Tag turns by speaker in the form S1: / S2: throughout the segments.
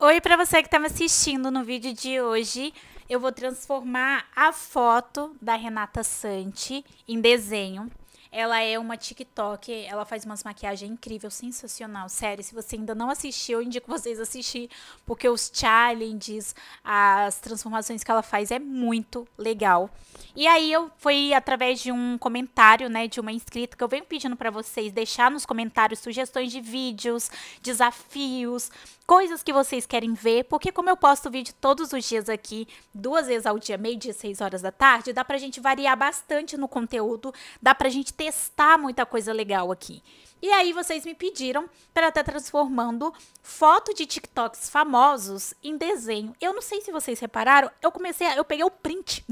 S1: Oi para você que tá estava assistindo no vídeo de hoje, eu vou transformar a foto da Renata Sante em desenho. Ela é uma TikTok, ela faz umas maquiagens incríveis, sensacional, sério. Se você ainda não assistiu, eu indico vocês assistir, porque os challenges, as transformações que ela faz é muito legal. E aí eu fui através de um comentário, né, de uma inscrita que eu venho pedindo para vocês deixar nos comentários sugestões de vídeos, desafios, coisas que vocês querem ver, porque como eu posto vídeo todos os dias aqui, duas vezes ao dia, meio-dia, seis horas da tarde, dá pra gente variar bastante no conteúdo, dá pra gente testar muita coisa legal aqui. E aí vocês me pediram para estar transformando foto de TikToks famosos em desenho. Eu não sei se vocês repararam, eu comecei, a, eu peguei o print.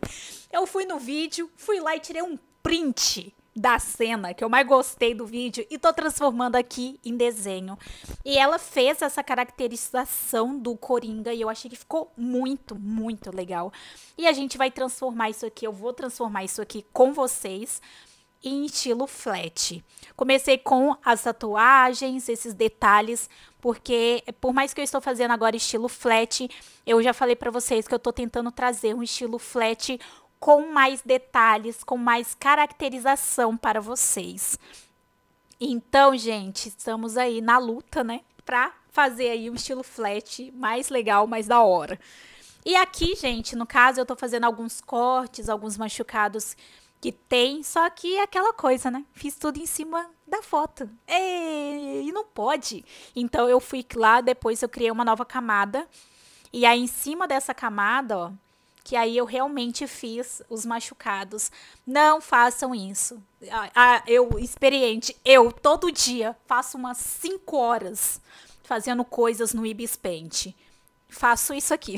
S1: eu fui no vídeo, fui lá e tirei um print da cena que eu mais gostei do vídeo e tô transformando aqui em desenho. E ela fez essa caracterização do Coringa e eu achei que ficou muito, muito legal. E a gente vai transformar isso aqui, eu vou transformar isso aqui com vocês em estilo flat. Comecei com as tatuagens, esses detalhes, porque por mais que eu estou fazendo agora estilo flat, eu já falei para vocês que eu tô tentando trazer um estilo flat com mais detalhes, com mais caracterização para vocês. Então, gente, estamos aí na luta, né, para fazer aí um estilo flat mais legal, mais da hora. E aqui, gente, no caso, eu tô fazendo alguns cortes, alguns machucados que tem, só que é aquela coisa, né? Fiz tudo em cima da foto. É, e, não pode. Então eu fui lá, depois eu criei uma nova camada. E aí em cima dessa camada, ó, que aí eu realmente fiz os machucados. Não façam isso. Ah, ah eu, experiente, eu todo dia faço umas 5 horas fazendo coisas no Ibis Paint. Faço isso aqui.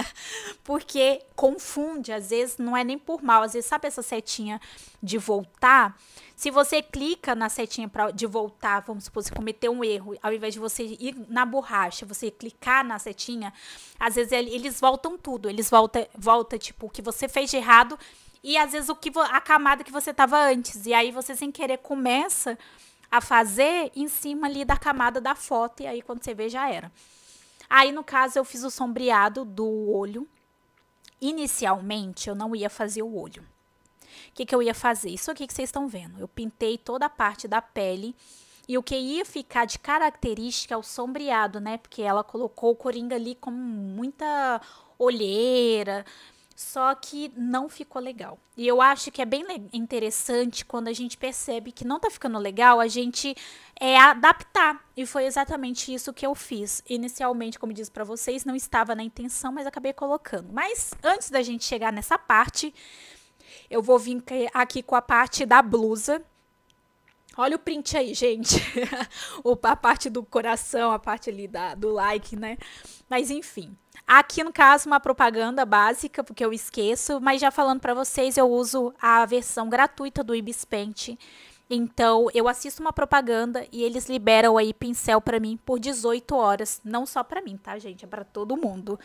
S1: porque confunde, às vezes não é nem por mal, às vezes sabe essa setinha de voltar? Se você clica na setinha pra, de voltar, vamos supor, você cometeu um erro, ao invés de você ir na borracha, você clicar na setinha, às vezes eles voltam tudo, eles volta, volta tipo o que você fez de errado e às vezes o que a camada que você estava antes, e aí você sem querer começa a fazer em cima ali da camada da foto e aí quando você vê já era. Aí no caso eu fiz o sombreado do olho, inicialmente eu não ia fazer o olho. O que, que eu ia fazer? Isso aqui que vocês estão vendo. Eu pintei toda a parte da pele e o que ia ficar de característica é o sombreado, né? Porque ela colocou o coringa ali com muita olheira só que não ficou legal. E eu acho que é bem interessante quando a gente percebe que não tá ficando legal, a gente é adaptar. E foi exatamente isso que eu fiz. Inicialmente, como disse para vocês, não estava na intenção, mas acabei colocando. Mas antes da gente chegar nessa parte, eu vou vir aqui com a parte da blusa. Olha o print aí, gente. a parte do coração, a parte ali da, do like, né? Mas enfim. Aqui, no caso, uma propaganda básica, porque eu esqueço, mas já falando para vocês, eu uso a versão gratuita do Ibis Paint. Então, eu assisto uma propaganda e eles liberam aí pincel para mim por 18 horas. Não só para mim, tá, gente? É para todo mundo.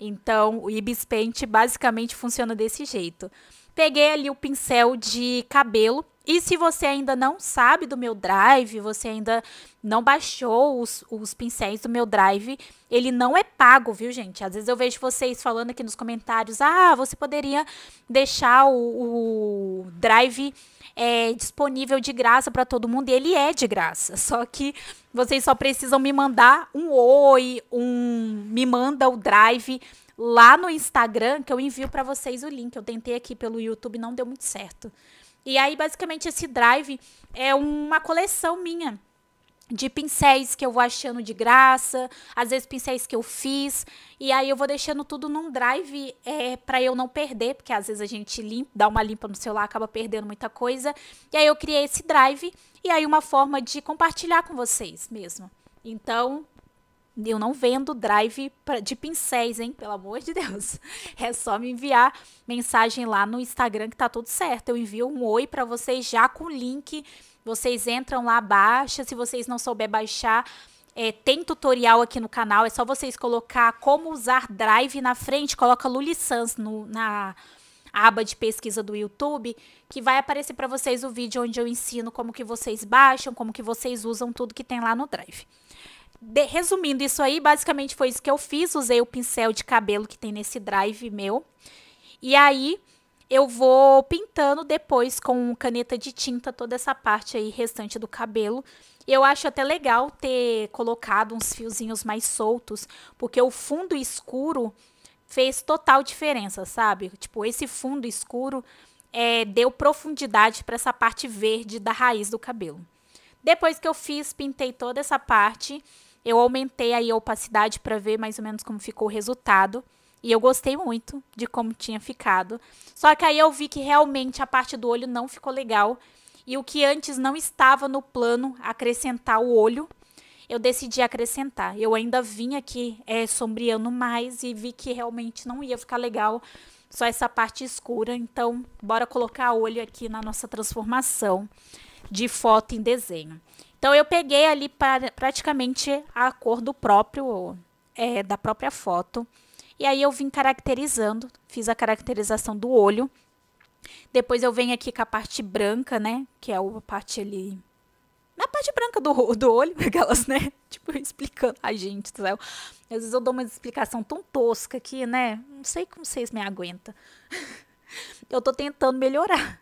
S1: Então, o Ibis Paint basicamente funciona desse jeito. Peguei ali o pincel de cabelo, e se você ainda não sabe do meu drive, você ainda não baixou os, os pincéis do meu drive, ele não é pago, viu, gente? Às vezes eu vejo vocês falando aqui nos comentários: ah, você poderia deixar o, o drive é, disponível de graça para todo mundo. E ele é de graça, só que vocês só precisam me mandar um oi, um me manda o drive lá no Instagram que eu envio para vocês o link. Eu tentei aqui pelo YouTube, não deu muito certo. E aí, basicamente, esse drive é uma coleção minha de pincéis que eu vou achando de graça, às vezes pincéis que eu fiz, e aí eu vou deixando tudo num drive é, para eu não perder, porque às vezes a gente limpa, dá uma limpa no celular, acaba perdendo muita coisa. E aí eu criei esse drive e aí uma forma de compartilhar com vocês mesmo. Então, eu não vendo drive pra, de pincéis, hein? Pelo amor de Deus. É só me enviar mensagem lá no Instagram que tá tudo certo. Eu envio um oi para vocês já com o link. Vocês entram lá, baixa. Se vocês não souber baixar, é, tem tutorial aqui no canal. É só vocês colocar como usar drive na frente. Coloca Lulissans no, na aba de pesquisa do YouTube, que vai aparecer para vocês o vídeo onde eu ensino como que vocês baixam, como que vocês usam tudo que tem lá no Drive de, resumindo isso aí, basicamente foi isso que eu fiz. Usei o pincel de cabelo que tem nesse drive meu. E aí eu vou pintando depois com caneta de tinta toda essa parte aí restante do cabelo. Eu acho até legal ter colocado uns fiozinhos mais soltos, porque o fundo escuro fez total diferença, sabe? Tipo, esse fundo escuro é, deu profundidade para essa parte verde da raiz do cabelo. Depois que eu fiz, pintei toda essa parte, eu aumentei aí a opacidade para ver mais ou menos como ficou o resultado. E eu gostei muito de como tinha ficado. Só que aí eu vi que realmente a parte do olho não ficou legal. E o que antes não estava no plano acrescentar o olho, eu decidi acrescentar. Eu ainda vim aqui é, sombreando mais e vi que realmente não ia ficar legal só essa parte escura. Então, bora colocar olho aqui na nossa transformação de foto em desenho. Então eu peguei ali pra, praticamente a cor do próprio é, da própria foto. E aí eu vim caracterizando, fiz a caracterização do olho. Depois eu venho aqui com a parte branca, né? Que é a parte ali. Na parte branca do, do olho, aquelas, né? Tipo, explicando a gente, sabe? Às vezes eu dou uma explicação tão tosca aqui, né? Não sei como vocês me aguentam. eu tô tentando melhorar.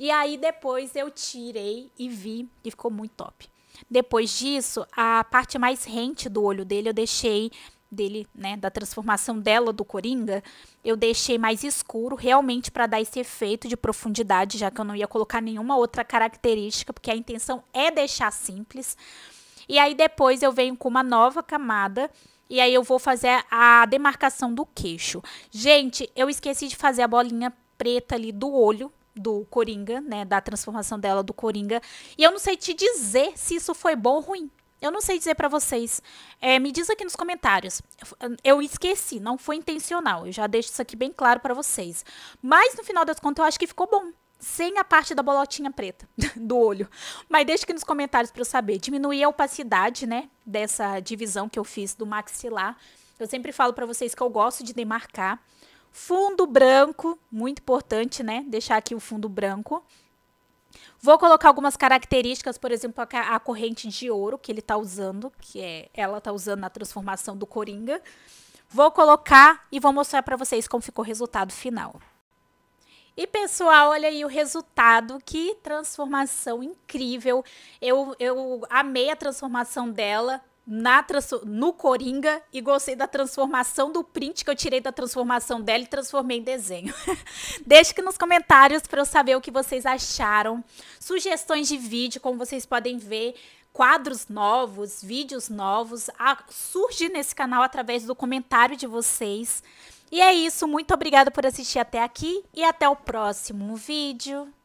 S1: E aí depois eu tirei e vi e ficou muito top. Depois disso, a parte mais rente do olho dele eu deixei dele, né, da transformação dela do coringa, eu deixei mais escuro, realmente para dar esse efeito de profundidade, já que eu não ia colocar nenhuma outra característica, porque a intenção é deixar simples. E aí depois eu venho com uma nova camada e aí eu vou fazer a demarcação do queixo. Gente, eu esqueci de fazer a bolinha preta ali do olho, do Coringa, né, da transformação dela do Coringa, e eu não sei te dizer se isso foi bom ou ruim. Eu não sei dizer para vocês. É, me diz aqui nos comentários. Eu esqueci, não foi intencional. Eu já deixo isso aqui bem claro para vocês. Mas no final das contas, eu acho que ficou bom sem a parte da bolotinha preta do olho. Mas deixa aqui nos comentários para eu saber. Diminuir a opacidade, né, dessa divisão que eu fiz do maxilar. Eu sempre falo para vocês que eu gosto de demarcar Fundo branco, muito importante, né? Deixar aqui o fundo branco. Vou colocar algumas características, por exemplo, a, a corrente de ouro que ele está usando, que é, ela está usando na transformação do Coringa. Vou colocar e vou mostrar para vocês como ficou o resultado final. E pessoal, olha aí o resultado, que transformação incrível. Eu, eu amei a transformação dela, na no Coringa e gostei da transformação do print que eu tirei da transformação dela e transformei em desenho. Deixe aqui nos comentários para eu saber o que vocês acharam. Sugestões de vídeo, como vocês podem ver, quadros novos, vídeos novos, a, surge nesse canal através do comentário de vocês. E é isso, muito obrigada por assistir até aqui e até o próximo vídeo.